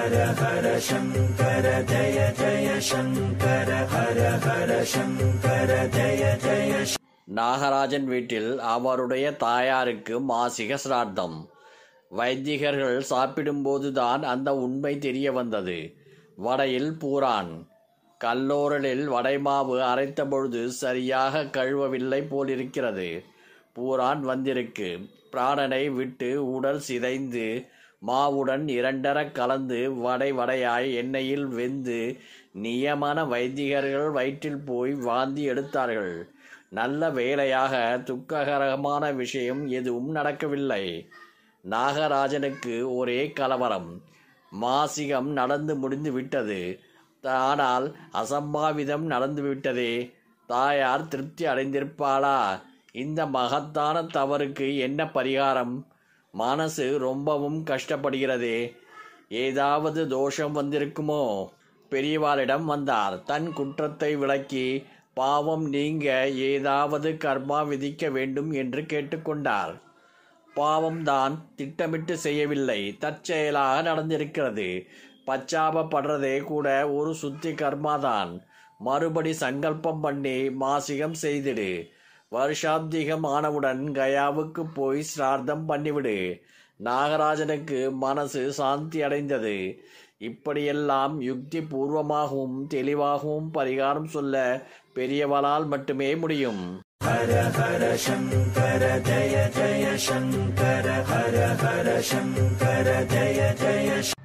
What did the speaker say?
ஹர ஹர சங்கர ஜய ஜய சங்கர ஹர ஹர சங்கர ஜய ஜய நாகராஜன் வீட்டில் அவருடைய தாயாருக்கு மாசிக சிரார்த்தம் வைத்திகர்கள் சாப்பிடும்போதுதான் அந்த உண்மை தெரிய வந்தது வடையில் பூரான் கல்லோரலில் வடைமாவு அரைத்த பொழுது சரியாக கழுவவில்லை போலிருக்கிறது பூரான் வந்திருக்கு பிராணனை விட்டு உடல் சிதைந்து மாவுடன் இரண்டரக் கலந்து வடை வடையாய் எண்ணெயில் வெந்து நியமன வைத்திகர்கள் வயிற்றில் போய் வாந்தி எடுத்தார்கள் நல்ல வேலையாக துக்ககரமான விஷயம் எதுவும் நடக்கவில்லை நாகராஜனுக்கு ஒரே கலவரம் மாசிகம் நடந்து முடிந்து விட்டது ஆனால் அசம்பாவிதம் நடந்துவிட்டதே தாயார் திருப்தி அடைந்திருப்பாளா இந்த மகத்தான தவறுக்கு என்ன பரிகாரம் மனசு ரொம்பவும் கஷ்டப்படுகிறது ஏதாவது தோஷம் வந்திருக்குமோ பெரியவாளிடம் வந்தார் தன் குற்றத்தை விளக்கி பாவம் நீங்க ஏதாவது கர்மா விதிக்க வேண்டும் என்று கேட்டுக்கொண்டார் பாவம்தான் திட்டமிட்டு செய்யவில்லை தற்செயலாக நடந்திருக்கிறது பச்சாபப்படுறதே கூட ஒரு சுத்தி கர்மாதான் மறுபடி சங்கல்பம் பண்ணி மாசிகம் செய்திடு வருஷாந்திகம் ஆனவுடன் கயாவுக்கு போய் சிரார்த்தம் பண்ணிவிடு நாகராஜனுக்கு மனசு சாந்தி அடைந்தது இப்படியெல்லாம் யுக்தி பூர்வமாகவும் தெளிவாகவும் பரிகாரம் சொல்ல பெரியவளால் மட்டுமே முடியும் ஹர ஹர சங்கர ஜய ஜய சங்கர ஹர ஹர சங்கர ஜய ஜய